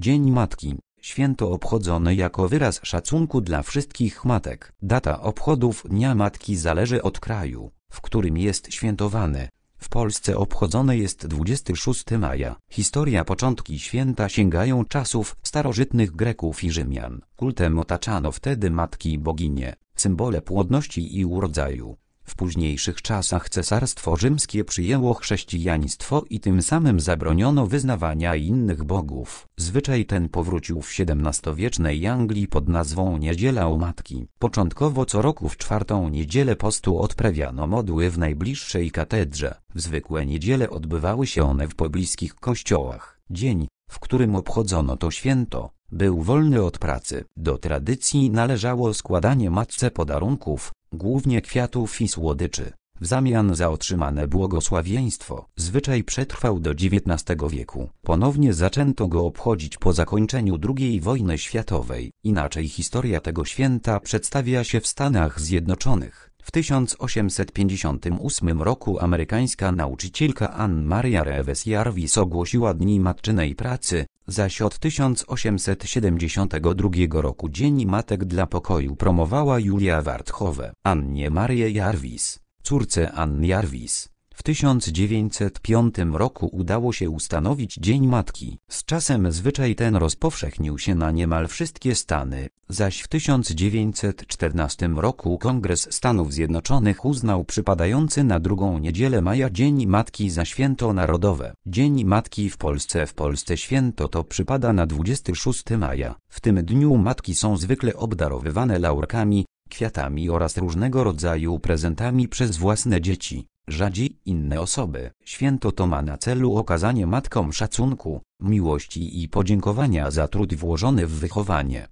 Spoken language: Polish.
Dzień Matki, święto obchodzone jako wyraz szacunku dla wszystkich matek. Data obchodów Dnia Matki zależy od kraju, w którym jest świętowane. W Polsce obchodzone jest 26 maja. Historia początki święta sięgają czasów starożytnych Greków i Rzymian. Kultem otaczano wtedy matki boginie, symbole płodności i urodzaju. W późniejszych czasach Cesarstwo Rzymskie przyjęło chrześcijaństwo i tym samym zabroniono wyznawania innych bogów. Zwyczaj ten powrócił w XVII-wiecznej Anglii pod nazwą Niedziela u Matki. Początkowo co roku w czwartą niedzielę postu odprawiano modły w najbliższej katedrze. W zwykłe niedziele odbywały się one w pobliskich kościołach. Dzień, w którym obchodzono to święto, był wolny od pracy. Do tradycji należało składanie matce podarunków, głównie kwiatów i słodyczy, w zamian za otrzymane błogosławieństwo. Zwyczaj przetrwał do XIX wieku. Ponownie zaczęto go obchodzić po zakończeniu II wojny światowej, inaczej historia tego święta przedstawia się w Stanach Zjednoczonych. W 1858 roku amerykańska nauczycielka Ann Maria Reves Jarvis ogłosiła Dni Matczynej Pracy, zaś od 1872 roku Dzień Matek dla Pokoju promowała Julia Wartchowe. Annie Marię Jarvis, córce Ann Jarvis. W 1905 roku udało się ustanowić Dzień Matki. Z czasem zwyczaj ten rozpowszechnił się na niemal wszystkie Stany, zaś w 1914 roku Kongres Stanów Zjednoczonych uznał przypadający na drugą niedzielę maja Dzień Matki za święto narodowe. Dzień Matki w Polsce W Polsce święto to przypada na 26 maja. W tym dniu matki są zwykle obdarowywane laurkami, kwiatami oraz różnego rodzaju prezentami przez własne dzieci. Rzadzi inne osoby. Święto to ma na celu okazanie matkom szacunku, miłości i podziękowania za trud włożony w wychowanie.